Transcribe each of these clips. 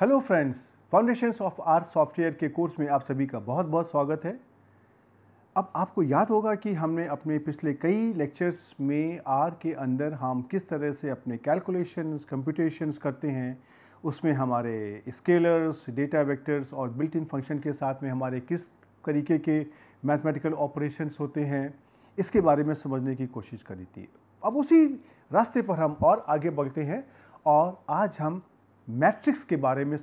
Hello friends foundations of R software के course में आप सभी का बहुत बहुत स्वागत है अब आपको याद होगा कि हमने अपने पिछले कई लेक्चर्स में आर के अंदर हम किस तरह से अपने कैलकुलेशंस कंप्यूटेशंस करते हैं उसमें हमारे स्केलर्स डेटा वेक्टर्स और बिल्ट इन फंक्शन के साथ में हमारे किस तरीके के मैथमेटिकल ऑपरेशंस होते हैं इसके बारे में समझने की कोशिश करी थी अब उसी रास्ते पर हम और आगे बढ़ते हैं और आज हम मैट्रिक्स के बारे में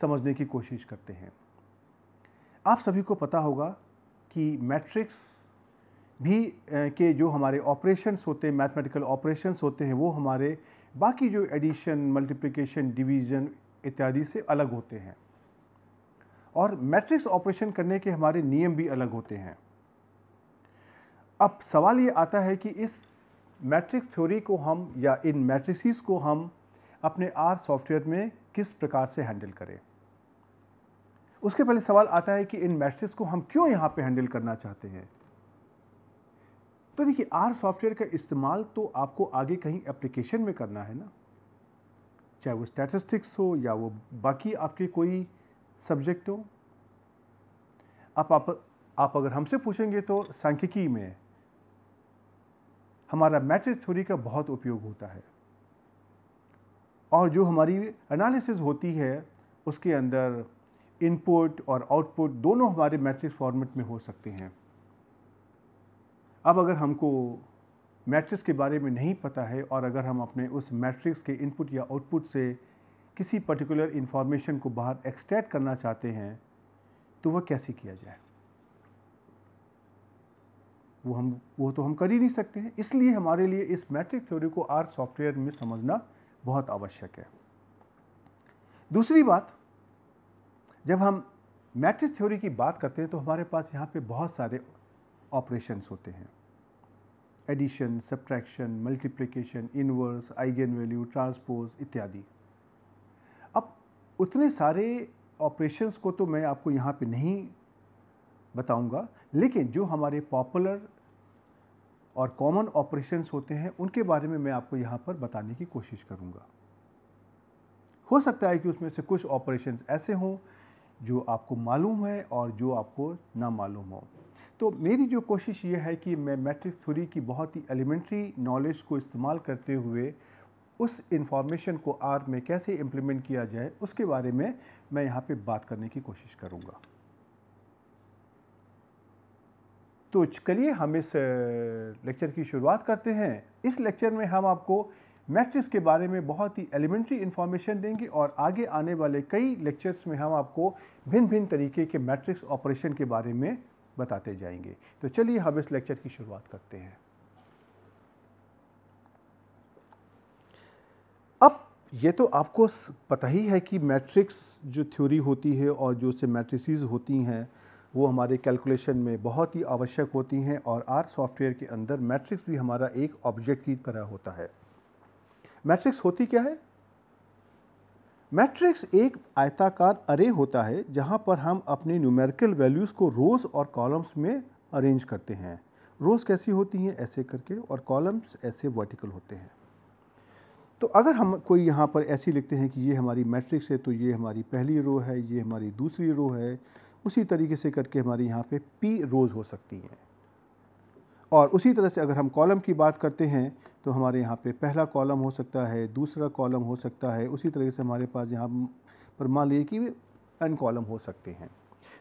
समझने की कोशिश करते हैं आप सभी को पता होगा कि मैट्रिक्स भी के जो हमारे ऑपरेशंस होते हैं मैथमेटिकल ऑपरेशंस होते हैं वो हमारे बाकी जो एडिशन मल्टीप्लिकेशन डिवीज़न इत्यादि से अलग होते हैं और मैट्रिक्स ऑपरेशन करने के हमारे नियम भी अलग होते हैं अब सवाल ये आता है कि इस मैट्रिक्स थ्योरी को हम या इन मैट्रिसेस को हम अपने आर सॉफ्टवेयर में किस प्रकार से हैंडल करें उसके पहले सवाल आता है कि इन मैट्रिक्स को हम क्यों यहाँ पे हैंडल करना चाहते हैं तो देखिए आर सॉफ्टवेयर का इस्तेमाल तो आपको आगे कहीं एप्लीकेशन में करना है ना चाहे वो स्टैटिस्टिक्स हो या वो बाकी आपके कोई सब्जेक्ट हो आप आप, आप अगर हमसे पूछेंगे तो सांख्यिकी में हमारा मैट्रिक्स थ्योरी का बहुत उपयोग होता है और जो हमारी एनालिसिस होती है उसके अंदर इनपुट और आउटपुट दोनों हमारे मैट्रिक्स फॉर्मेट में हो सकते हैं अब अगर हमको मैट्रिक्स के बारे में नहीं पता है और अगर हम अपने उस मैट्रिक्स के इनपुट या आउटपुट से किसी पर्टिकुलर इन्फॉर्मेशन को बाहर एक्सट्रैक्ट करना चाहते हैं तो वह कैसे किया जाए वो हम वो तो हम कर ही नहीं सकते हैं इसलिए हमारे लिए इस मैट्रिक थ्योरी को आर सॉफ्टवेयर में समझना बहुत आवश्यक है दूसरी बात जब हम मैट्रिक्स थ्योरी की बात करते हैं तो हमारे पास यहाँ पे बहुत सारे ऑपरेशंस होते हैं addition subtraction multiplication inverse eigen value transpose इत्यादि अब उतने सारे ऑपरेशंस को तो मैं आपको यहाँ पे नहीं बताऊंगा लेकिन जो हमारे पॉपुलर और कॉमन ऑपरेशंस होते हैं उनके बारे में मैं आपको यहाँ पर बताने की कोशिश करूँगा हो सकता है कि उसमें से कुछ ऑपरेशंस ऐसे हों जो आपको मालूम है और जो आपको ना मालूम हो तो मेरी जो कोशिश ये है कि मैं मैट्रिक थ्योरी की बहुत ही एलिमेंट्री नॉलेज को इस्तेमाल करते हुए उस इंफॉर्मेशन को आर में कैसे इम्प्लीमेंट किया जाए उसके बारे में मैं यहाँ पे बात करने की कोशिश करूँगा तो चलिए हम इस लेक्चर की शुरुआत करते हैं इस लेक्चर में हम आपको मैट्रिक्स के बारे में बहुत ही एलिमेंट्री इन्फॉर्मेशन देंगे और आगे आने वाले कई लेक्चर्स में हम आपको भिन्न भिन्न तरीके के मैट्रिक्स ऑपरेशन के बारे में बताते जाएंगे तो चलिए हम इस लेक्चर की शुरुआत करते हैं अब ये तो आपको पता ही है कि मैट्रिक्स जो थ्योरी होती है और जो से मैट्रिस होती हैं वो हमारे कैलकुलेशन में बहुत ही आवश्यक होती हैं और आर सॉफ्टवेयर के अंदर मैट्रिक्स भी हमारा एक ऑब्जेक्ट की तरह होता है मैट्रिक्स होती क्या है मैट्रिक्स एक आयताकार अरे होता है जहाँ पर हम अपने न्यूमेरिकल वैल्यूज़ को रोज़ और कॉलम्स में अरेंज करते हैं रोज़ कैसी होती हैं ऐसे करके और कॉलम्स ऐसे वर्टिकल होते हैं तो अगर हम कोई यहाँ पर ऐसी लिखते हैं कि ये हमारी मैट्रिक्स है तो ये हमारी पहली रो है ये हमारी दूसरी रो है उसी तरीके से करके हमारे यहाँ पे पी रोज़ हो सकती हैं और उसी तरह से अगर हम कॉलम की बात करते हैं तो हमारे यहाँ पे पहला कॉलम हो सकता है दूसरा कॉलम हो सकता है उसी तरीके से हमारे पास यहाँ पर मान लीजिए कि एन कॉलम हो सकते हैं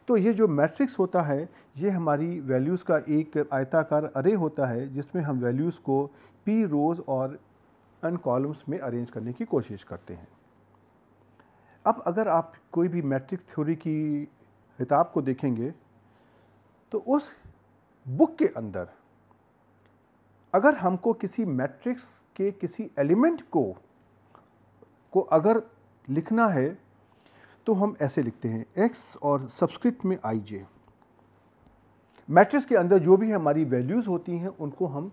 तो ये जो मैट्रिक्स होता है ये हमारी वैल्यूज़ का एक आयताकार अरे होता है जिसमें हम वैल्यूज़ को पी रोज़ और एन कॉलम्स में अरेंज करने की कोशिश करते हैं अब अगर आप कोई भी मैट्रिक्स थ्योरी की किताब को देखेंगे तो उस बुक के अंदर अगर हमको किसी मैट्रिक्स के किसी एलिमेंट को को अगर लिखना है तो हम ऐसे लिखते हैं एक्स और सब्सक्रिप्ट में आई जे मैट्रिक्स के अंदर जो भी हमारी वैल्यूज़ होती हैं उनको हम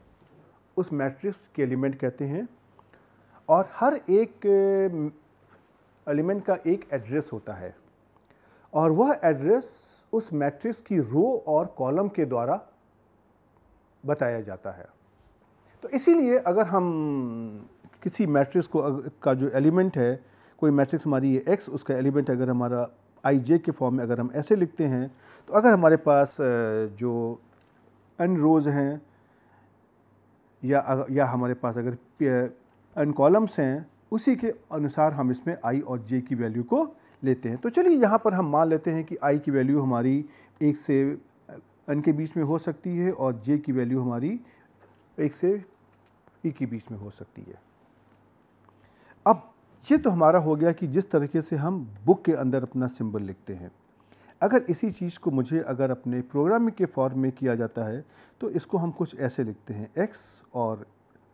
उस मैट्रिक्स के एलिमेंट कहते हैं और हर एक एलिमेंट का एक एड्रेस होता है और वह एड्रेस उस मैट्रिक्स की रो और कॉलम के द्वारा बताया जाता है तो इसीलिए अगर हम किसी मैट्रिक्स को का जो एलिमेंट है कोई मैट्रिक्स हमारी ये एक्स उसका एलिमेंट अगर हमारा आई जे के फॉर्म में अगर हम ऐसे लिखते हैं तो अगर हमारे पास जो एन रोज़ हैं या या हमारे पास अगर एन कॉलम्स हैं उसी के अनुसार हम इसमें आई और जे की वैल्यू को लेते हैं तो चलिए यहाँ पर हम मान लेते हैं कि आई की वैल्यू हमारी एक से एन के बीच में हो सकती है और जे की वैल्यू हमारी एक से ई e के बीच में हो सकती है अब ये तो हमारा हो गया कि जिस तरीके से हम बुक के अंदर अपना सिंबल लिखते हैं अगर इसी चीज़ को मुझे अगर अपने प्रोग्रामिंग के फॉर्म में किया जाता है तो इसको हम कुछ ऐसे लिखते हैं एक्स और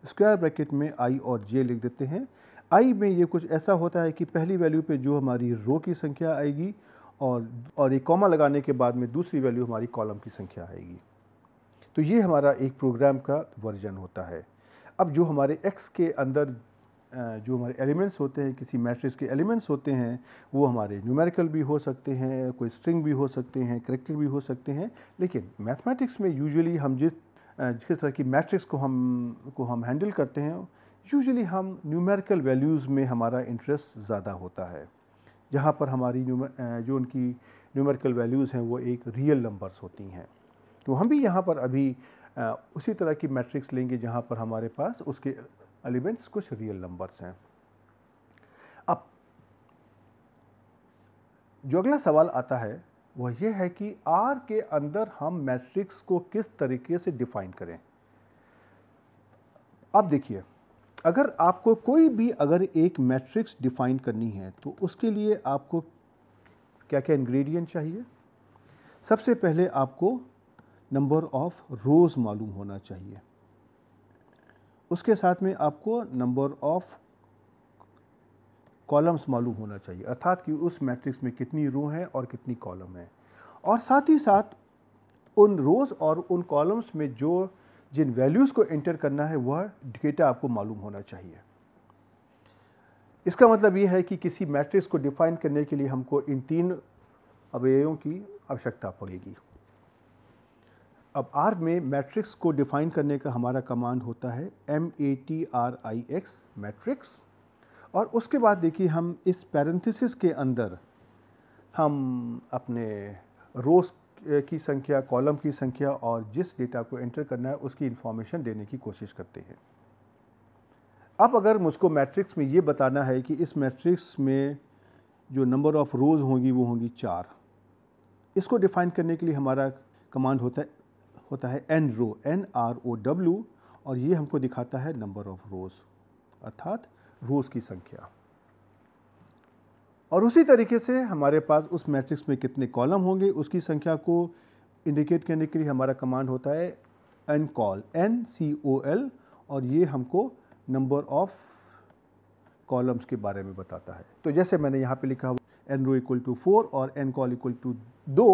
स्क्वायर ब्रैकेट में आई और जे लिख देते हैं आई में ये कुछ ऐसा होता है कि पहली वैल्यू पे जो हमारी रो की संख्या आएगी और और एक कॉमा लगाने के बाद में दूसरी वैल्यू हमारी कॉलम की संख्या आएगी तो ये हमारा एक प्रोग्राम का वर्जन होता है अब जो हमारे एक्स के अंदर जो हमारे एलिमेंट्स होते हैं किसी मैट्रिक्स के एलिमेंट्स होते हैं वो हमारे न्यूमेरिकल भी हो सकते हैं कोई स्ट्रिंग भी हो सकते हैं करेक्टर भी हो सकते हैं लेकिन मैथमेटिक्स में यूजुअली हम जिस जिस तरह की मैट्रिक्स को हम को हम हैंडल करते हैं यूजुअली हम न्यूमेरिकल वैल्यूज़ में हमारा इंटरेस्ट ज़्यादा होता है जहाँ पर हमारी जो उनकी न्यूमेरिकल वैल्यूज़ हैं वो एक रियल नंबर्स होती हैं तो हम भी यहाँ पर अभी उसी तरह की मैट्रिक्स लेंगे जहाँ पर हमारे पास उसके एलिमेंट्स कुछ रियल नंबर्स हैं अब जो अगला सवाल आता है वह यह है कि आर के अंदर हम मैट्रिक्स को किस तरीके से डिफ़ाइन करें अब देखिए अगर आपको कोई भी अगर एक मैट्रिक्स डिफाइन करनी है तो उसके लिए आपको क्या क्या इंग्रेडिएंट चाहिए सबसे पहले आपको नंबर ऑफ़ रोज़ मालूम होना चाहिए उसके साथ में आपको नंबर ऑफ़ कॉलम्स मालूम होना चाहिए अर्थात कि उस मैट्रिक्स में कितनी रो हैं और कितनी कॉलम हैं और साथ ही साथ उन रोज़ और उन कॉलम्स में जो जिन वैल्यूज़ को एंटर करना है वह डेटा आपको मालूम होना चाहिए इसका मतलब ये है कि किसी मैट्रिक्स को डिफाइन करने के लिए हमको इन तीन अवययों की आवश्यकता पड़ेगी अब आर में मैट्रिक्स को डिफाइन करने का हमारा कमांड होता है M A T R I X matrix और उसके बाद देखिए हम इस पैरेंथिस के अंदर हम अपने रोज़ की संख्या कॉलम की संख्या और जिस डेटा को एंटर करना है उसकी इन्फॉर्मेशन देने की कोशिश करते हैं अब अगर मुझको मैट्रिक्स में ये बताना है कि इस मैट्रिक्स में जो नंबर ऑफ़ रोज़ होंगी वो होंगी चार इसको डिफ़ाइन करने के लिए हमारा कमांड होता है होता है N row N R O W और ये हमको दिखाता है नंबर ऑफ़ रोज़ अर्थात रोज़ की संख्या और उसी तरीके से हमारे पास उस मैट्रिक्स में कितने कॉलम होंगे उसकी संख्या को इंडिकेट करने के लिए हमारा कमांड होता है n col N C O L और ये हमको नंबर ऑफ़ कॉलम्स के बारे में बताता है तो जैसे मैंने यहाँ पे लिखा हुआ n row equal to four और एन कॉल इक्वल टू दो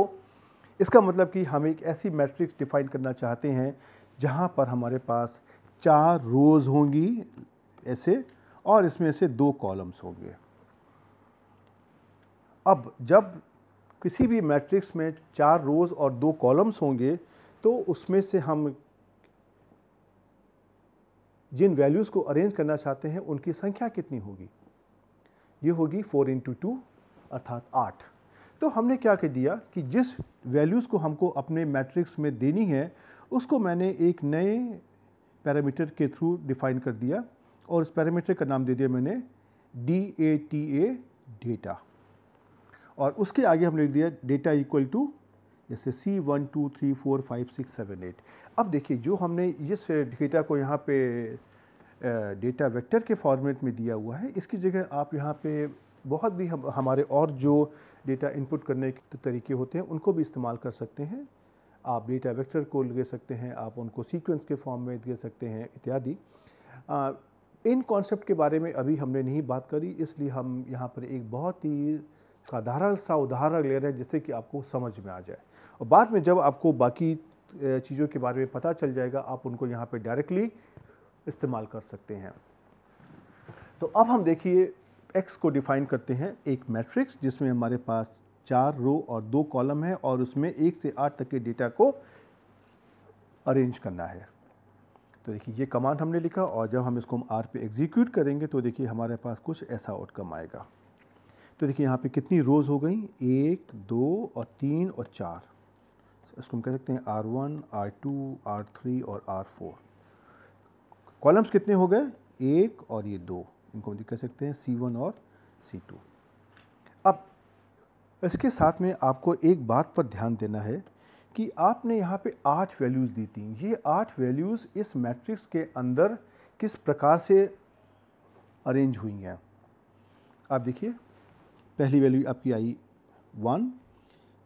इसका मतलब कि हम एक ऐसी मैट्रिक्स डिफाइन करना चाहते हैं जहाँ पर हमारे पास चार रोज़ होंगी ऐसे और इसमें से दो कॉलम्स होंगे अब जब किसी भी मैट्रिक्स में चार रोज़ और दो कॉलम्स होंगे तो उसमें से हम जिन वैल्यूज़ को अरेंज करना चाहते हैं उनकी संख्या कितनी होगी ये होगी फोर इंटू टू अर्थात आठ तो हमने क्या कह दिया कि जिस वैल्यूज़ को हमको अपने मैट्रिक्स में देनी है उसको मैंने एक नए पैरामीटर के थ्रू डिफाइन कर दिया और उस पैरामीटर का नाम दे दिया मैंने D A T A data और उसके आगे हमने लिख दिया डेटा इक्वल टू जैसे c one two three four five six seven eight अब देखिए जो हमने इस डेटा को यहाँ पे डेटा वेक्टर के फॉर्मेट में दिया हुआ है इसकी जगह आप यहाँ पे बहुत भी हम हमारे और जो डेटा इनपुट करने के तरीके होते हैं उनको भी इस्तेमाल कर सकते हैं आप डेटा वेक्टर को ले सकते हैं आप उनको सीक्वेंस के फॉर्म में दे सकते हैं इत्यादि इन कॉन्सेप्ट के बारे में अभी हमने नहीं बात करी इसलिए हम यहाँ पर एक बहुत ही का सा उदाहरण ले रहे हैं जिससे कि आपको समझ में आ जाए और बाद में जब आपको बाकी चीज़ों के बारे में पता चल जाएगा आप उनको यहाँ पे डायरेक्टली इस्तेमाल कर सकते हैं तो अब हम देखिए एक्स को डिफाइन करते हैं एक मैट्रिक्स जिसमें हमारे पास चार रो और दो कॉलम है और उसमें एक से आठ तक के डेटा को अरेंज करना है तो देखिए ये कमांड हमने लिखा और जब हम इसको हम आर पे एग्जीक्यूट करेंगे तो देखिए हमारे पास कुछ ऐसा आउटकम आएगा तो देखिए यहाँ पे कितनी रोज़ हो गई एक दो और तीन और चार इसको हम कह सकते हैं R one R two R three और आर फोर कॉलम्स कितने हो गए एक और ये दो इनको हम कह सकते हैं सी वन और सी टू अब इसके साथ में आपको एक बात पर ध्यान देना है कि आपने यहाँ पे आठ वैल्यूज़ दी थी ये आठ वैल्यूज़ इस मैट्रिक्स के अंदर किस प्रकार से अरेंज हुई हैं आप देखिए पहली वैल्यू आपकी आई वन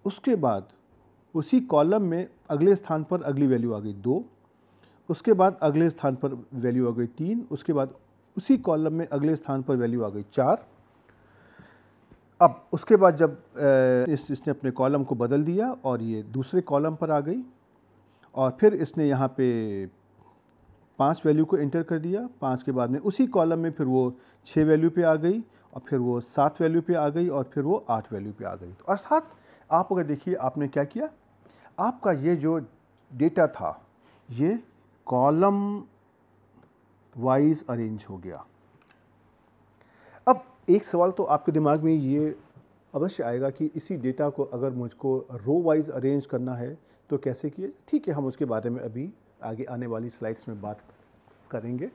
उसके बाद उसी कॉलम में अगले स्थान पर अगली वैल्यू आ गई दो उसके बाद अगले स्थान पर वैल्यू आ गई तीन उसके बाद उसी कॉलम में अगले स्थान पर वैल्यू आ गई चार अब उसके बाद जब इस इसने अपने कॉलम को बदल दिया और ये दूसरे कॉलम पर आ गई और फिर इसने यहाँ पे पांच वैल्यू को एंटर कर दिया पांच के बाद में उसी कॉलम में फिर वो छः वैल्यू पे आ गई और फिर वो सात वैल्यू पे आ गई और फिर वो आठ वैल्यू पे आ गई तो अर्थात आप अगर देखिए आपने क्या किया आपका ये जो डेटा था ये कॉलम वाइज अरेंज हो गया अब एक सवाल तो आपके दिमाग में ये अवश्य आएगा कि इसी डेटा को अगर मुझको रो वाइज अरेंज करना है तो कैसे किए ठीक है हम उसके बारे में अभी आगे आने वाली स्लाइड्स में बात करेंगे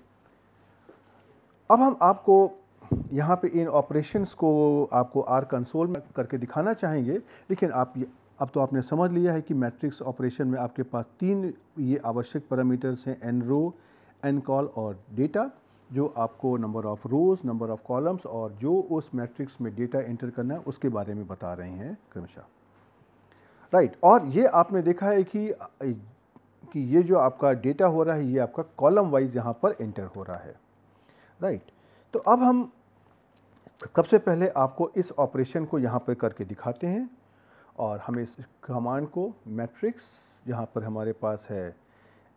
अब हम आपको यहाँ पे इन ऑपरेशंस को आपको आर कंसोल में करके दिखाना चाहेंगे लेकिन आप अब तो आपने समझ लिया है कि मैट्रिक्स ऑपरेशन में आपके पास तीन ये आवश्यक पैरामीटर्स हैं एन रो एन कॉल और डेटा जो आपको number of rows number of columns और जो उस मैट्रिक्स में डेटा एंटर करना है उसके बारे में बता रहे हैं क्रमशः राइट और ये आपने देखा है कि कि ये जो आपका डेटा हो रहा है ये आपका कॉलम वाइज यहाँ पर एंटर हो रहा है राइट तो अब हम सबसे पहले आपको इस ऑपरेशन को यहाँ पर करके दिखाते हैं और हम इस कमांड को मैट्रिक्स यहाँ पर हमारे पास है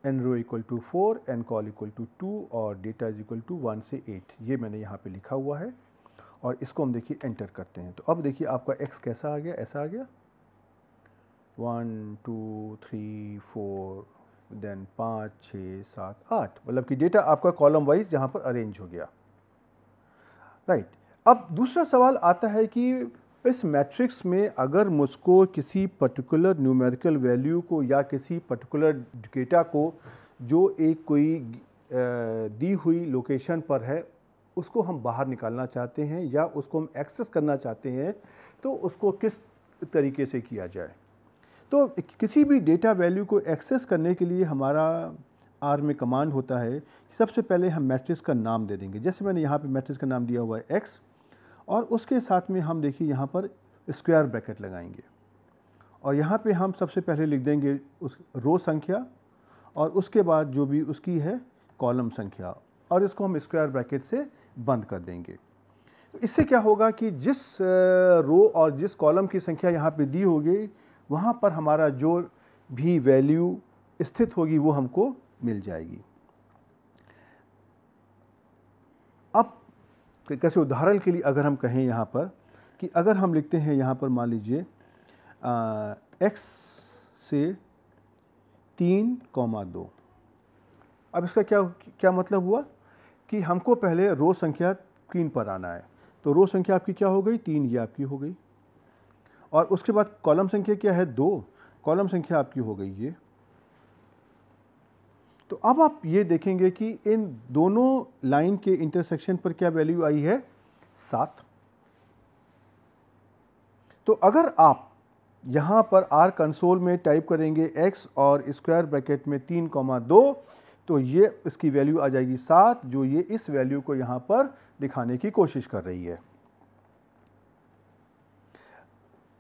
N row equal to four n col equal to two और data is equal to one से एट ये मैंने यहाँ पे लिखा हुआ है और इसको हम देखिए एंटर करते हैं तो अब देखिए आपका एक्स कैसा आ गया ऐसा आ गया one two three four then पाँच छः सात आठ मतलब कि डेटा आपका कॉलम वाइज यहाँ पर अरेंज हो गया राइट अब दूसरा सवाल आता है कि इस मैट्रिक्स में अगर मुझको किसी पर्टिकुलर न्यूमेरिकल वैल्यू को या किसी पर्टिकुलर डेटा को जो एक कोई दी हुई लोकेशन पर है उसको हम बाहर निकालना चाहते हैं या उसको हम एक्सेस करना चाहते हैं तो उसको किस तरीके से किया जाए तो किसी भी डेटा वैल्यू को एक्सेस करने के लिए हमारा आर में कमांड होता है सबसे पहले हम मैट्रिक्स का नाम दे देंगे जैसे मैंने यहाँ पे मैट्रिक्स का नाम दिया हुआ है एक्स और उसके साथ में हम देखिए यहाँ पर स्क्वायर ब्रैकेट लगाएंगे और यहाँ पे हम सबसे पहले लिख देंगे उस रो संख्या और उसके बाद जो भी उसकी है कॉलम संख्या और इसको हम स्क्वायर ब्रैकेट से बंद कर देंगे तो इससे क्या होगा कि जिस रो और जिस कॉलम की संख्या यहाँ पे दी होगी वहाँ पर हमारा जो भी वैल्यू स्थित होगी वो हमको मिल जाएगी अब कैसे उदाहरण के लिए अगर हम कहें यहाँ पर कि अगर हम लिखते हैं यहाँ पर मान लीजिए एक्स से तीन कौमा दो अब इसका क्या क्या मतलब हुआ कि हमको पहले रो संख्या तीन पर आना है तो रो संख्या आपकी क्या हो गई तीन ये आपकी हो गई और उसके बाद कॉलम संख्या क्या है दो कॉलम संख्या आपकी हो गई ये तो अब आप ये देखेंगे कि इन दोनों लाइन के इंटरसेक्शन पर क्या वैल्यू आई है सात तो अगर आप यहाँ पर आर कंसोल में टाइप करेंगे एक्स और स्क्वायर ब्रैकेट में तीन कॉमा दो तो ये इसकी वैल्यू आ जाएगी सात जो ये इस वैल्यू को यहाँ पर दिखाने की कोशिश कर रही है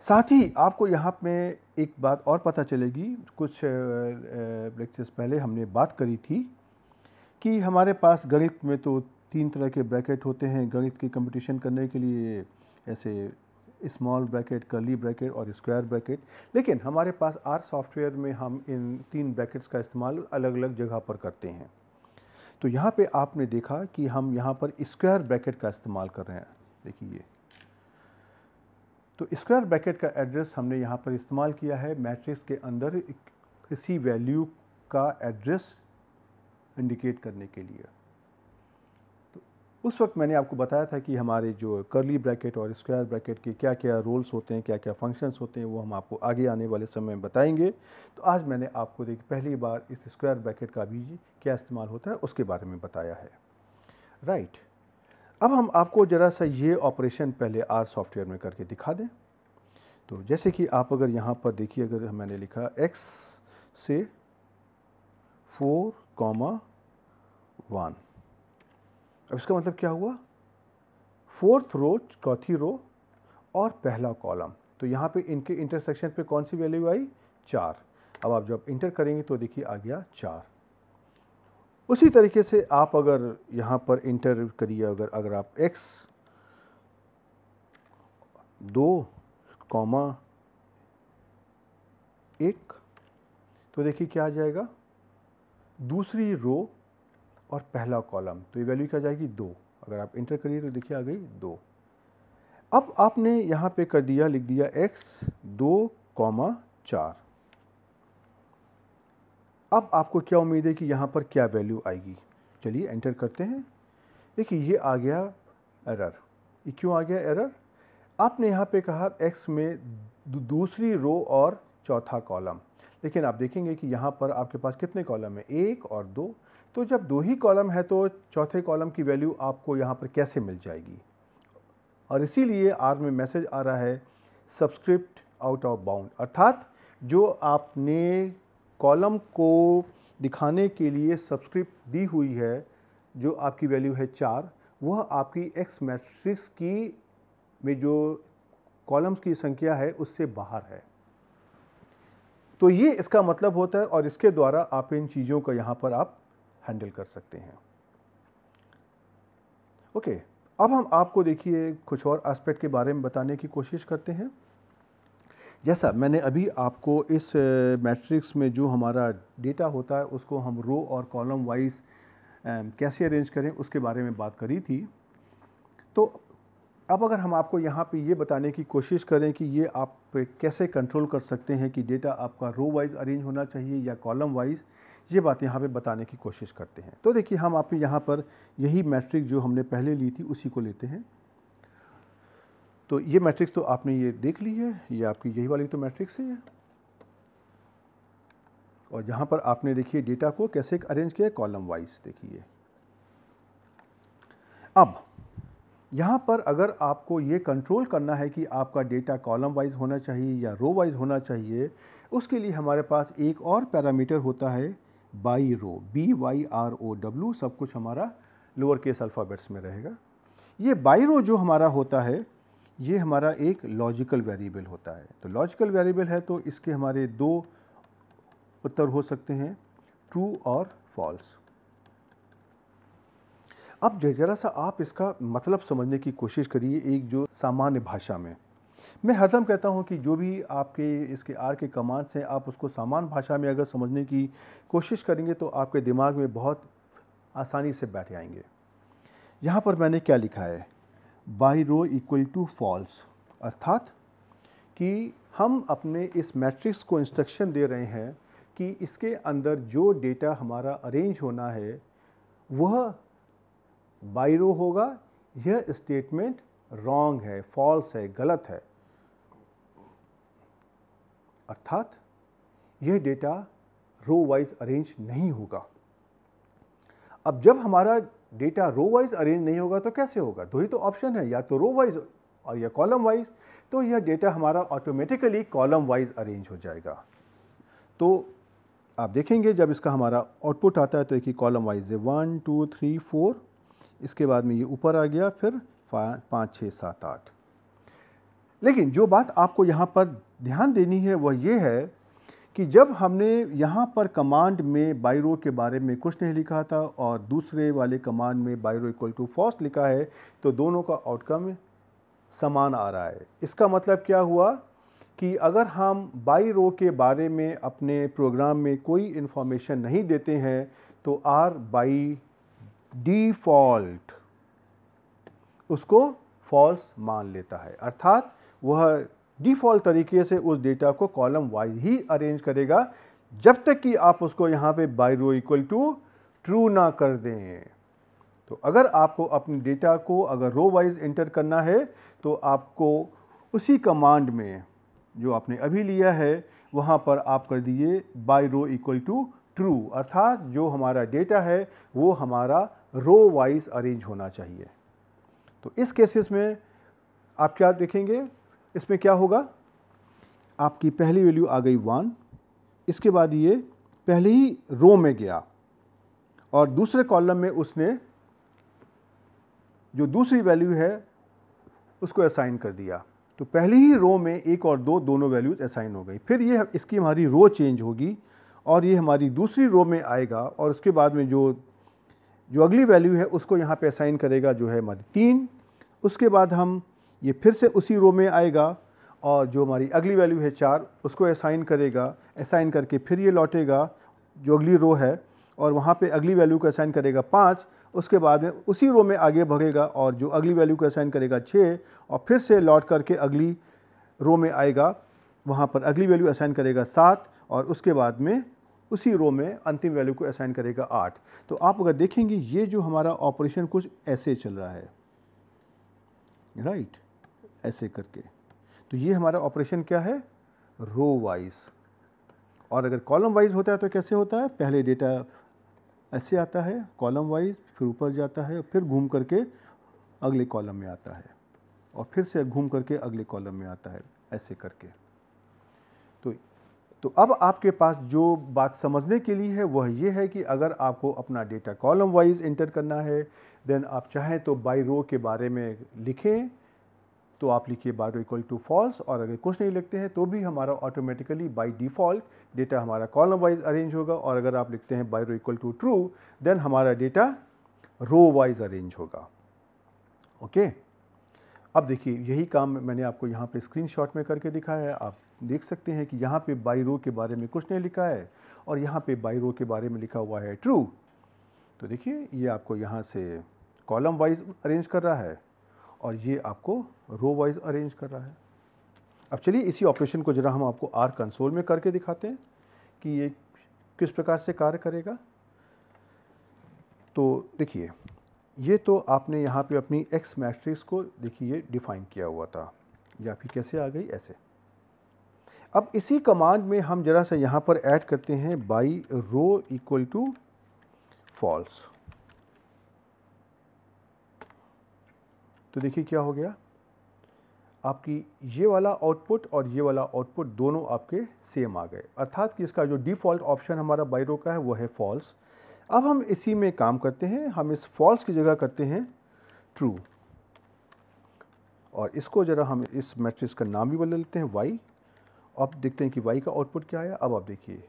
साथ ही आपको यहाँ पे एक बात और पता चलेगी कुछ लेक्चर्स पहले हमने बात करी थी कि हमारे पास गणित में तो तीन तरह के ब्रैकेट होते हैं गणित की कंपटीशन करने के लिए ऐसे स्मॉल ब्रैकेट कर्ली ब्रैकेट और स्क्वायर ब्रैकेट लेकिन हमारे पास आर सॉफ्टवेयर में हम इन तीन ब्रैकेट्स का इस्तेमाल अलग अलग जगह पर करते हैं तो यहाँ पे आपने देखा कि हम यहाँ पर स्क्वायर ब्रैकेट का इस्तेमाल कर रहे हैं देखिए तो स्क्वायर ब्रैकेट का एड्रेस हमने यहाँ पर इस्तेमाल किया है मैट्रिक्स के अंदर किसी वैल्यू का एड्रेस इंडिकेट करने के लिए तो उस वक्त मैंने आपको बताया था कि हमारे जो करली ब्रैकेट और स्क्वायर ब्रैकेट के क्या क्या रोल्स होते हैं क्या क्या फंक्शंस होते हैं वो हम आपको आगे आने वाले समय में बताएंगे तो आज मैंने आपको देखिए पहली बार इस स्क्वायर ब्रैकेट का भी क्या इस्तेमाल होता है उसके बारे में बताया है राइट right. अब हम आपको ज़रा सा ये ऑपरेशन पहले आर सॉफ्टवेयर में करके दिखा दें तो जैसे कि आप अगर यहाँ पर देखिए अगर मैंने लिखा एक्स से फोर कॉमा वन अब इसका मतलब क्या हुआ फोर्थ रो चौथी रो और पहला कॉलम तो यहाँ पे इनके इंटरसेक्शन पे कौन सी वैल्यू आई चार अब आप जब इंटर करेंगे तो देखिए आ गया चार उसी तरीके से आप अगर यहाँ पर इंटर करिए अगर अगर आप x दो कॉमा एक तो देखिए क्या आ जाएगा दूसरी रो और पहला कॉलम तो ये वैल्यू क्या जाएगी दो अगर आप इंटर करिए तो देखिए आ गई दो अब आपने यहाँ पे कर दिया लिख दिया x दो कॉमा चार अब आपको क्या उम्मीद है कि यहाँ पर क्या वैल्यू आएगी चलिए एंटर करते हैं देखिए ये आ गया एरर ये क्यों आ गया एरर आपने यहाँ पे कहा एक्स में दूसरी रो और चौथा कॉलम लेकिन आप देखेंगे कि यहाँ पर आपके पास कितने कॉलम हैं एक और दो तो जब दो ही कॉलम है तो चौथे कॉलम की वैल्यू आपको यहाँ पर कैसे मिल जाएगी और इसीलिए आर में मैसेज आ रहा है सब्सक्रिप्ट आउट ऑफ बाउंड अर्थात जो आपने कॉलम को दिखाने के लिए सब्सक्रिप्ट दी हुई है जो आपकी वैल्यू है चार वह आपकी एक्स मैट्रिक्स की में जो कॉलम्स की संख्या है उससे बाहर है तो ये इसका मतलब होता है और इसके द्वारा आप इन चीज़ों का यहाँ पर आप हैंडल कर सकते हैं ओके okay, अब हम आपको देखिए कुछ और एस्पेक्ट के बारे में बताने की कोशिश करते हैं जैसा मैंने अभी आपको इस मैट्रिक्स में जो हमारा डेटा होता है उसको हम रो और कॉलम वाइज कैसे अरेंज करें उसके बारे में बात करी थी तो अब अगर हम आपको यहाँ पे ये बताने की कोशिश करें कि ये आप कैसे कंट्रोल कर सकते हैं कि डेटा आपका रो वाइज अरेंज होना चाहिए या कॉलम वाइज ये बात यहाँ पे बताने की कोशिश करते हैं तो देखिए हम आप यहाँ पर यही मैट्रिक जो हमने पहले ली थी उसी को लेते हैं तो ये मैट्रिक्स तो आपने ये देख ली है ये आपकी यही वाली तो मैट्रिक्स है और यहाँ पर आपने देखिए डेटा को कैसे अरेंज किया कॉलम वाइज देखिए अब यहाँ पर अगर आपको ये कंट्रोल करना है कि आपका डेटा कॉलम वाइज होना चाहिए या रो वाइज होना चाहिए उसके लिए हमारे पास एक और पैरामीटर होता है by row B Y R O W सब कुछ हमारा लोअर केस अल्फ़ाबेट्स में रहेगा ये बाई रो जो हमारा होता है ये हमारा एक लॉजिकल वेरिएबल होता है तो लॉजिकल वेरिएबल है तो इसके हमारे दो उत्तर हो सकते हैं ट्रू और फॉल्स अब ज़रा सा आप इसका मतलब समझने की कोशिश करिए एक जो सामान्य भाषा में मैं हरदम कहता हूँ कि जो भी आपके इसके आर के कमांड्स हैं आप उसको सामान्य भाषा में अगर समझने की कोशिश करेंगे तो आपके दिमाग में बहुत आसानी से बैठ जाएंगे यहाँ पर मैंने क्या लिखा है by row equal to false अर्थात कि हम अपने इस मैट्रिक्स को इंस्ट्रक्शन दे रहे हैं कि इसके अंदर जो डेटा हमारा अरेंज होना है वह बाई रो होगा यह स्टेटमेंट रॉन्ग है फॉल्स है गलत है अर्थात यह डेटा रो वाइज अरेंज नहीं होगा अब जब हमारा डेटा रो वाइज अरेंज नहीं होगा तो कैसे होगा दो ही तो ऑप्शन है या तो रो वाइज और या कॉलम वाइज तो यह डेटा हमारा ऑटोमेटिकली कॉलम वाइज अरेंज हो जाएगा तो आप देखेंगे जब इसका हमारा आउटपुट आता है तो एक ही कॉलम वाइज है वन टू थ्री फोर इसके बाद में ये ऊपर आ गया फिर पाँच छः सात आठ लेकिन जो बात आपको यहाँ पर ध्यान देनी है वह ये है कि जब हमने यहाँ पर कमांड में बायरो के बारे में कुछ नहीं लिखा था और दूसरे वाले कमांड में बायरो इक्वल टू फॉस्ट लिखा है तो दोनों का आउटकम समान आ रहा है इसका मतलब क्या हुआ कि अगर हम बाई रो के बारे में अपने प्रोग्राम में कोई इन्फॉर्मेशन नहीं देते हैं तो आर बाई डिफ़ॉल्ट उसको फॉल्स मान लेता है अर्थात वह डिफ़ॉल्ट तरीके से उस डेटा को कॉलम वाइज ही अरेंज करेगा जब तक कि आप उसको यहाँ पे by row equal to true ना कर दें तो अगर आपको अपने डेटा को अगर रो वाइज एंटर करना है तो आपको उसी कमांड में जो आपने अभी लिया है वहाँ पर आप कर दिए by row equal to true अर्थात जो हमारा डेटा है वो हमारा रो वाइज अरेंज होना चाहिए तो इस केसेस में आप क्या देखेंगे इसमें क्या होगा आपकी पहली वैल्यू आ गई वन इसके बाद ये पहले ही रो में गया और दूसरे कॉलम में उसने जो दूसरी वैल्यू है उसको असाइन कर दिया तो पहले ही रो में एक और दो दोनों वैल्यूज़ असाइन हो गई फिर ये इसकी हमारी रो चेंज होगी और ये हमारी दूसरी रो में आएगा और उसके बाद में जो जो अगली वैल्यू है उसको यहाँ पे असाइन करेगा जो है हमारी तीन उसके बाद हम ये फिर से उसी रो में आएगा और जो हमारी अगली वैल्यू है चार उसको असाइन करेगा असाइन करके फिर ये लौटेगा जो अगली रो है और वहाँ पे अगली वैल्यू को असाइन करेगा पाँच उसके बाद में उसी रो में आगे बढ़ेगा और जो अगली वैल्यू को असाइन करेगा छः और फिर से लौट करके अगली रो में आएगा वहाँ पर अगली वैल्यू असाइन करेगा सात और उसके बाद में उसी रो में अंतिम वैल्यू को असाइन करेगा आठ तो आप अगर देखेंगे ये जो हमारा ऑपरेशन कुछ ऐसे चल रहा है राइट right. ऐसे करके तो ये हमारा ऑपरेशन क्या है रो वाइज और अगर कॉलम वाइज होता है तो कैसे होता है पहले डेटा ऐसे आता है कॉलम वाइज फिर ऊपर जाता है फिर घूम करके अगले कॉलम में आता है और फिर से घूम करके अगले कॉलम में आता है ऐसे करके तो तो अब आपके पास जो बात समझने के लिए है वह ये है कि अगर आपको अपना डेटा कॉलम वाइज एंटर करना है देन आप चाहें तो बाई रो के बारे में लिखें तो आप लिखिए बायो इक्वल टू फॉल्स और अगर कुछ नहीं लिखते हैं तो भी हमारा ऑटोमेटिकली बाय डिफ़ॉल्ट डेटा हमारा कॉलम वाइज अरेंज होगा और अगर आप लिखते हैं by row equal to true then हमारा डेटा रो वाइज अरेंज होगा ओके अब देखिए यही काम मैंने आपको यहाँ पे स्क्रीनशॉट में करके दिखाया है आप देख सकते हैं कि यहाँ पे बाई रो के बारे में कुछ नहीं लिखा है और यहाँ पे बाई रो के बारे में लिखा हुआ है ट्रू तो देखिए ये आपको यहाँ से कॉलम वाइज अरेंज कर रहा है और ये आपको रो वाइज अरेंज कर रहा है अब चलिए इसी ऑपरेशन को ज़रा हम आपको आर कंसोल में करके दिखाते हैं कि ये किस प्रकार से कार्य करेगा तो देखिए ये तो आपने यहाँ पे अपनी एक्स मैट्रिक्स को देखिए ये डिफ़ाइन किया हुआ था या फिर कैसे आ गई ऐसे अब इसी कमांड में हम ज़रा सा यहाँ पर ऐड करते हैं by row equal to false तो देखिए क्या हो गया आपकी ये वाला आउटपुट और ये वाला आउटपुट दोनों आपके सेम आ गए अर्थात कि इसका जो डिफ़ॉल्ट ऑप्शन हमारा बायरो का है वो है फॉल्स अब हम इसी में काम करते हैं हम इस फॉल्स की जगह करते हैं ट्रू और इसको ज़रा हम इस मैट्रिक्स का नाम भी बदल लेते हैं वाई अब देखते हैं कि वाई का आउटपुट क्या आया अब आप देखिए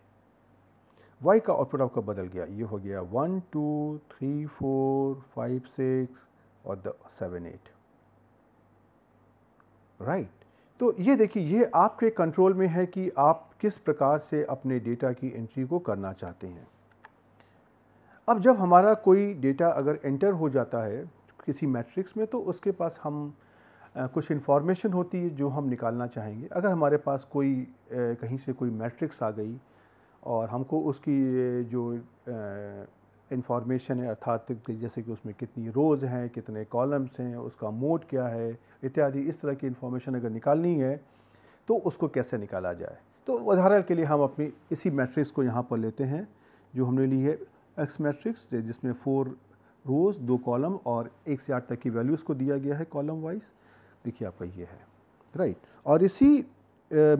वाई का आउटपुट आपका बदल गया ये हो गया one two three four five six और the seven eight right right. तो ये देखिए ये आपके कंट्रोल में है कि आप किस प्रकार से अपने डेटा की एंट्री को करना चाहते हैं अब जब हमारा कोई डेटा अगर एंटर हो जाता है किसी मैट्रिक्स में तो उसके पास हम आ, कुछ इन्फॉर्मेशन होती है जो हम निकालना चाहेंगे अगर हमारे पास कोई आ, कहीं से कोई मैट्रिक्स आ गई और हमको उसकी जो इंफॉर्मेशन है अर्थात जैसे कि उसमें कितनी रोज़ हैं कितने कॉलम्स हैं उसका मोड क्या है इत्यादि इस तरह की इन्फॉर्मेशन अगर निकालनी है तो उसको कैसे निकाला जाए तो उदाहरण के लिए हम अपनी इसी मैट्रिक्स को यहाँ पर लेते हैं जो हमने ली है एक्स मैट्रिक्स जिसमें फ़ोर रोज़ दो कॉलम और एक से आठ तक की वैल्यूज़ को दिया गया है कॉलम वाइज देखिए आपका ये है राइट और इसी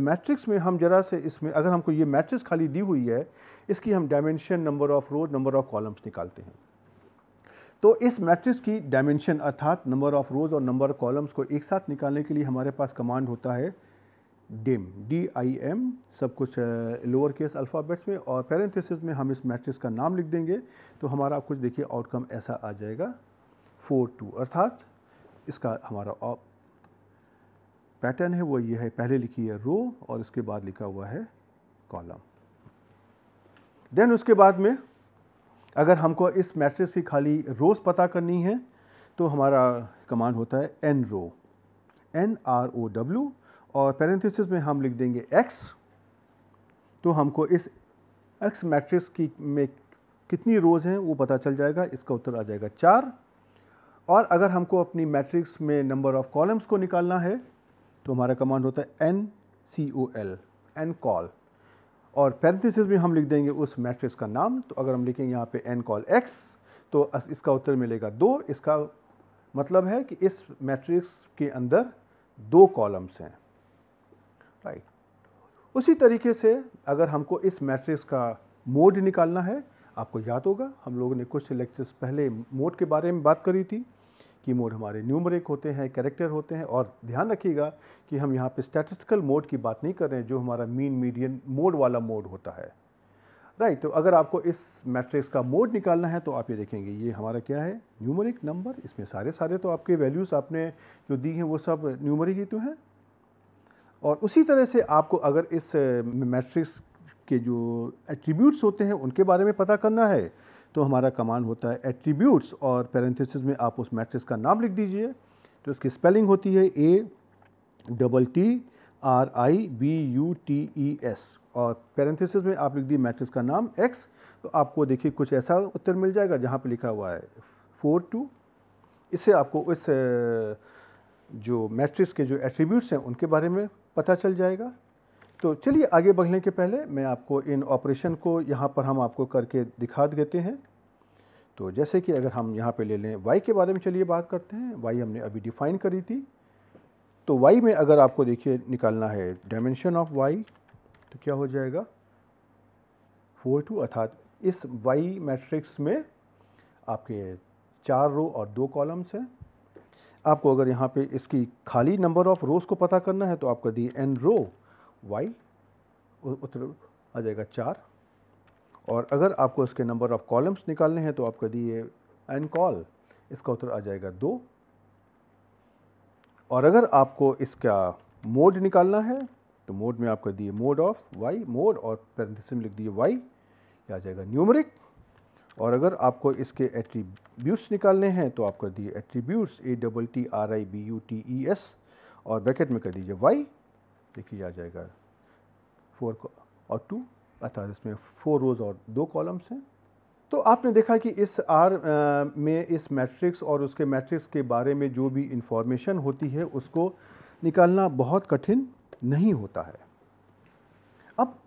मैट्रिक्स में हम ज़रा से इसमें अगर हमको ये मैट्रिक्स खाली दी हुई है इसकी हम dimension number of rows number of columns निकालते हैं तो इस मैट्रिक्स की डायमेंशन अर्थात नंबर ऑफ रोज और नंबर ऑफ कॉलम्स को एक साथ निकालने के लिए हमारे पास कमांड होता है डिम डी आई एम सब कुछ लोअर केस अल्फ़ाबेट्स में और पैरेंथेसिस में हम इस मैट्रिक्स का नाम लिख देंगे तो हमारा कुछ देखिए आउटकम ऐसा आ जाएगा फोर टू अर्थात इसका हमारा पैटर्न है वो ये है पहले लिखी है रो और इसके बाद लिखा हुआ है कॉलम देन उसके बाद में अगर हमको इस मैट्रिक्स की खाली रोज़ पता करनी है तो हमारा कमांड होता है N row N R O W और पैरेंथिस में हम लिख देंगे एक्स तो हमको इस एक्स मैट्रिक्स की में कितनी रोज़ हैं वो पता चल जाएगा इसका उत्तर आ जाएगा चार और अगर हमको अपनी मैट्रिक्स में नंबर ऑफ़ कॉलम्स को निकालना है तो हमारा कमांड होता है N C O L N col और पैंतीसिस में हम लिख देंगे उस मैट्रिक्स का नाम तो अगर हम लिखेंगे यहाँ पे एन कॉल एक्स तो इसका उत्तर मिलेगा दो इसका मतलब है कि इस मैट्रिक्स के अंदर दो कॉलम्स हैं राइट उसी तरीके से अगर हमको इस मैट्रिक्स का मोड निकालना है आपको याद होगा हम लोगों ने कुछ लेक्चर्स पहले मोड के बारे में बात करी थी की मोड हमारे न्यूमरिक होते हैं कैरेक्टर होते हैं और ध्यान रखिएगा कि हम यहाँ पे स्टैटिस्टिकल मोड की बात नहीं कर रहे हैं जो हमारा मीन मीडियन मोड वाला मोड होता है राइट तो अगर आपको इस मैट्रिक्स का मोड निकालना है तो आप ये देखेंगे ये हमारा क्या है न्यूमरिक नंबर इसमें सारे सारे तो आपके वैल्यूज़ आपने जो दी हैं वो सब न्यूमरिक ही तो हैं और उसी तरह से आपको अगर इस मैट्रिक्स के जो एट्रीब्यूट्स होते हैं उनके बारे में पता करना है तो हमारा कमांड होता है एट्रीब्यूट्स और पैरेंथिस में आप उस मैट्रिक्स का नाम लिख दीजिए तो उसकी स्पेलिंग होती है A double T R I B U T E S और पैरेंथिस में आप लिख दिए मैट्रिक्स का नाम एक्स तो आपको देखिए कुछ ऐसा उत्तर मिल जाएगा जहाँ पर लिखा हुआ है फोर टू इससे आपको इस जो मैट्रिक्स के जो एट्रीब्यूट्स हैं उनके बारे में पता चल जाएगा तो चलिए आगे बढ़ने के पहले मैं आपको इन ऑपरेशन को यहाँ पर हम आपको करके दिखा देते हैं तो जैसे कि अगर हम यहाँ पे ले लें वाई के बारे में चलिए बात करते हैं वाई हमने अभी डिफ़ाइन करी थी तो वाई में अगर आपको देखिए निकालना है डायमेंशन ऑफ वाई तो क्या हो जाएगा फोर टू अर्थात इस वाई मैट्रिक्स में आपके चार रो और दो कॉलम्स हैं आपको अगर यहाँ पे इसकी खाली नंबर ऑफ़ रोज़ को पता करना है तो आप कर दिए एन रो वाई उत्तर आ जाएगा चार और अगर आपको इसके नंबर ऑफ़ कॉलम्स निकालने हैं तो आपका दिए एन कॉल इसका उत्तर आ जाएगा दो और अगर आपको इसका मोड निकालना है तो मोड में आपका दिए मोड ऑफ वाई मोड और पैरेंथिस में लिख दिए वाई ये आ जाएगा न्यूमरिक और अगर आपको इसके एट्रीब्यूट्स निकालने हैं तो कर दिए attributes A double T R I B U T E S और ब्रैकेट में कर दीजिए वाई देखिए आ जाएगा फोर और टू अर्थात इसमें फोर रोज़ और दो कॉलम्स हैं तो आपने देखा कि इस आर आ, में इस मैट्रिक्स और उसके मैट्रिक्स के बारे में जो भी इंफॉर्मेशन होती है उसको निकालना बहुत कठिन नहीं होता है अब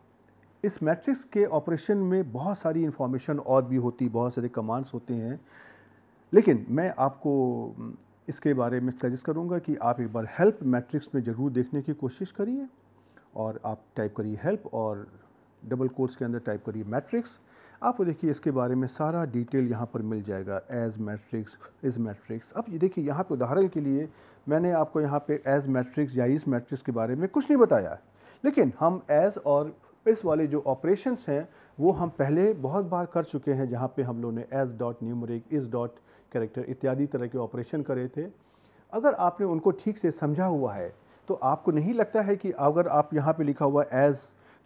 इस मैट्रिक्स के ऑपरेशन में बहुत सारी इन्फॉर्मेशन और भी होती बहुत सारे कमांड्स होते हैं लेकिन मैं आपको इसके बारे में सजेस्ट करूँगा कि आप एक बार हेल्प मैट्रिक्स में ज़रूर देखने की कोशिश करिए और आप टाइप करिए हेल्प और डबल कोर्स के अंदर टाइप करिए मैट्रिक्स आपको देखिए इसके बारे में सारा डिटेल यहाँ पर मिल जाएगा एज मैट्रिक्स इज मैट्रिक्स अब ये देखिए यहाँ पे उदाहरण के लिए मैंने आपको यहाँ पे एज मैट्रिक्स या इस मैट्रिक्स के बारे में कुछ नहीं बताया लेकिन हम एज और इस वाले जो ऑपरेशंस हैं वो हम पहले बहुत बार कर चुके हैं जहाँ पे हम लोगों ने is dot numeric is dot character इत्यादि तरह के ऑपरेशन करे थे अगर आपने उनको ठीक से समझा हुआ है तो आपको नहीं लगता है कि अगर आप यहाँ पे लिखा हुआ एज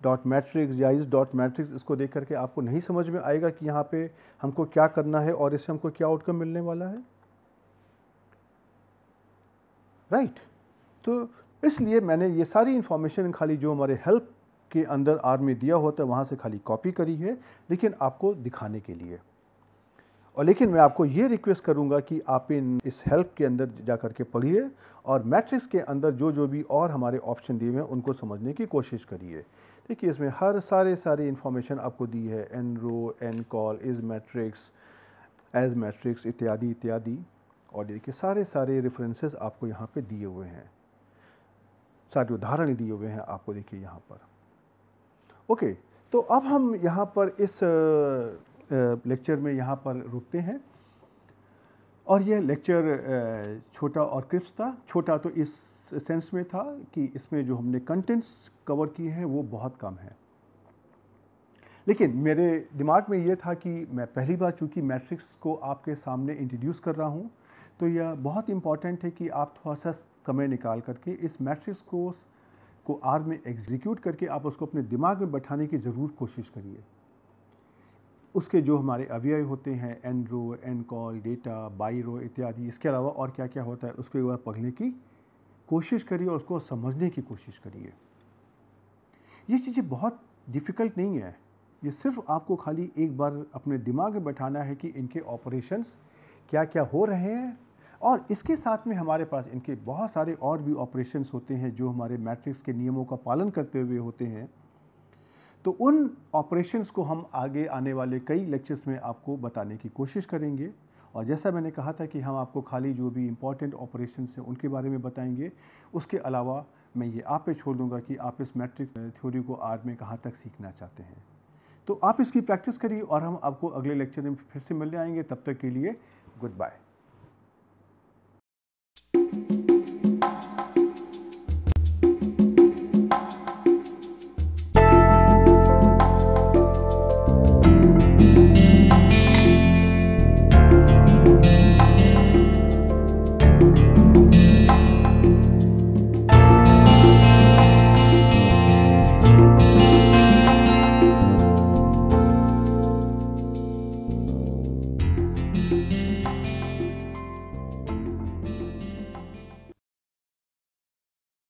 डॉट मैट्रिक्स या इस डॉट मैट्रिक्स इसको देख करके आपको नहीं समझ में आएगा कि यहाँ पे हमको क्या करना है और इससे हमको क्या आउटकम मिलने वाला है राइट right. तो इसलिए मैंने ये सारी इन्फॉर्मेशन खाली जो हमारे हेल्प के अंदर आर्मी दिया होता है वहाँ से खाली कॉपी करी है लेकिन आपको दिखाने के लिए और लेकिन मैं आपको ये रिक्वेस्ट करूँगा कि आप इन इस हेल्प के अंदर जा कर के पढ़िए और मैट्रिक्स के अंदर जो जो भी और हमारे ऑप्शन दिए हुए हैं उनको समझने की कोशिश करिए देखिए इसमें हर सारे सारे इन्फॉर्मेशन आपको दी है N row N col is matrix as matrix इत्यादि इत्यादि और देखिए सारे सारे रेफरेंसेस आपको यहाँ पे दिए हुए हैं सारे उदाहरण दिए हुए हैं आपको देखिए यहाँ पर ओके तो अब हम यहाँ पर इस लेक्चर में यहाँ पर रुकते हैं और यह लेक्चर छोटा और क्रिप्स था छोटा तो इस सेंस में था कि इसमें जो हमने कंटेंट्स कवर किए हैं वो बहुत कम है लेकिन मेरे दिमाग में ये था कि मैं पहली बार चूंकि मैट्रिक्स को आपके सामने इंट्रोड्यूस कर रहा हूँ तो यह बहुत इम्पॉर्टेंट है कि आप थोड़ा सा समय निकाल करके इस मैट्रिक्स को को आर में एग्जीक्यूट करके आप उसको अपने दिमाग में बैठाने की ज़रूर कोशिश करिए उसके जो हमारे अव्यय होते हैं N row N col data row इत्यादि इसके अलावा और क्या क्या होता है उसको एक बार पढ़ने की कोशिश करिए और उसको समझने की कोशिश करिए ये चीज़ें बहुत डिफ़िकल्ट नहीं है ये सिर्फ आपको खाली एक बार अपने दिमाग में बैठाना है कि इनके ऑपरेशंस क्या क्या हो रहे हैं और इसके साथ में हमारे पास इनके बहुत सारे और भी ऑपरेशंस होते हैं जो हमारे मैट्रिक्स के नियमों का पालन करते हुए होते हैं तो उन ऑपरेशंस को हम आगे आने वाले कई लेक्चर्स में आपको बताने की कोशिश करेंगे और जैसा मैंने कहा था कि हम आपको खाली जो भी इम्पॉर्टेंट ऑपरेशन हैं उनके बारे में बताएंगे उसके अलावा मैं ये आप पे छोड़ दूंगा कि आप इस मैट्रिक थ्योरी को आर में कहाँ तक सीखना चाहते हैं तो आप इसकी प्रैक्टिस करिए और हम आपको अगले लेक्चर में फिर से मिलने आएंगे तब तक के लिए गुड बाय